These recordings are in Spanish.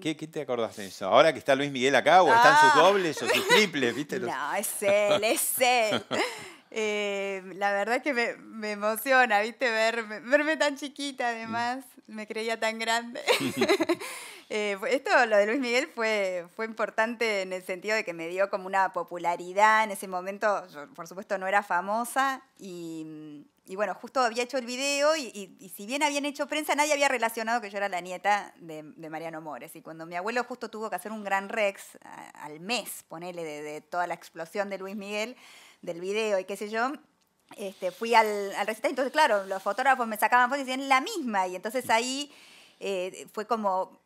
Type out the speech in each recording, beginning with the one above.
¿Qué, ¿Qué, te acordás de eso? ¿Ahora que está Luis Miguel acá o están sus ah. dobles o sus triples? ¿viste? No, es él, es él. Eh, la verdad es que me, emociona, ¿viste? Verme, verme, tan chiquita, además, me creía tan grande. Eh, esto, lo de Luis Miguel, fue, fue importante en el sentido de que me dio como una popularidad. En ese momento, por supuesto, no era famosa y, bueno, justo había hecho el video y, si bien habían hecho prensa, nadie había relacionado que yo era la nieta de, Mariano Mores. Y cuando mi abuelo justo tuvo que hacer un gran rex al mes, ponele, de, toda la explosión de Luis Miguel, del video y qué sé yo, este, fui al, al recital. Entonces, claro, los fotógrafos me sacaban fotos y decían la misma. Y entonces ahí eh, fue como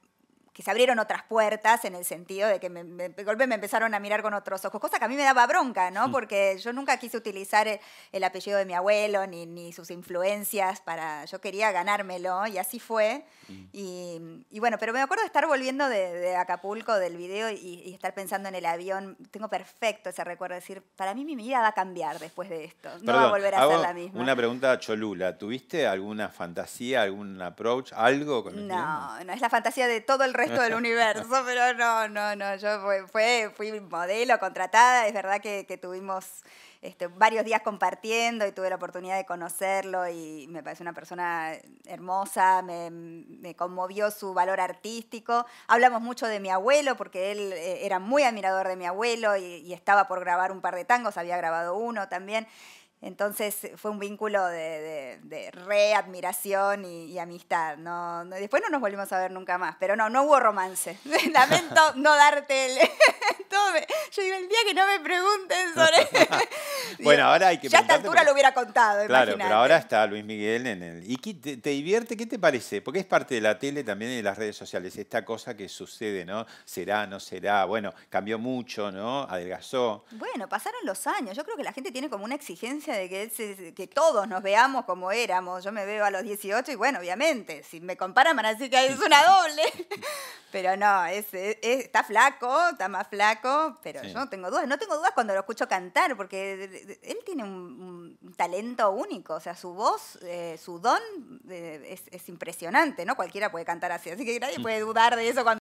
que se abrieron otras puertas en el sentido de que me, de golpe me empezaron a mirar con otros ojos, cosa que a mí me daba bronca, ¿no? Porque yo nunca quise utilizar el, apellido de mi abuelo ni, sus influencias para, yo quería ganármelo y así fue. Mm. Y, bueno, pero me acuerdo de estar volviendo de, Acapulco del video y, estar pensando en el avión, tengo perfecto ese recuerdo, de decir, para mí mi vida va a cambiar después de esto, no va a volver a ser la misma. Una pregunta cholula, ¿tuviste alguna fantasía, algún approach, algo con el No, no, es la fantasía de todo el resto resto del universo, pero no, no, no, yo fue, fui modelo, contratada, es verdad que, tuvimos este, varios días compartiendo y tuve la oportunidad de conocerlo y me parece una persona hermosa, me, conmovió su valor artístico. Hablamos mucho de mi abuelo porque él eh, era muy admirador de mi abuelo y, y estaba por grabar un par de tangos, había grabado uno también. Entonces fue un vínculo de, de, admiración y, amistad. No, después no nos volvimos a ver nunca más, pero no, no hubo romance. Lamento no darte el... yo digo, el día que no me pregunten sobre bueno, ahora hay que. Ya a esta altura lo hubiera contado. Claro, pero ahora está Luis Miguel en el. ¿Y te, divierte? ¿Qué te parece? Porque es parte de la tele también y de las redes sociales. Esta cosa que sucede, ¿no? Será, no será. Bueno, cambió mucho, ¿no? Adelgazó. Bueno, pasaron los años. Yo creo que la gente tiene como una exigencia de que, todos nos veamos como éramos. Yo me veo a los 18 y bueno, obviamente, si me comparan van a decir que es una doble. pero no, está flaco, está más flaco, pero yo no tengo dudas. No tengo dudas cuando lo escucho cantar, porque él tiene un, talento único, o sea, su voz, eh, su don eh, es, es, impresionante, ¿no? Cualquiera puede cantar así, así que nadie puede dudar de eso cuando...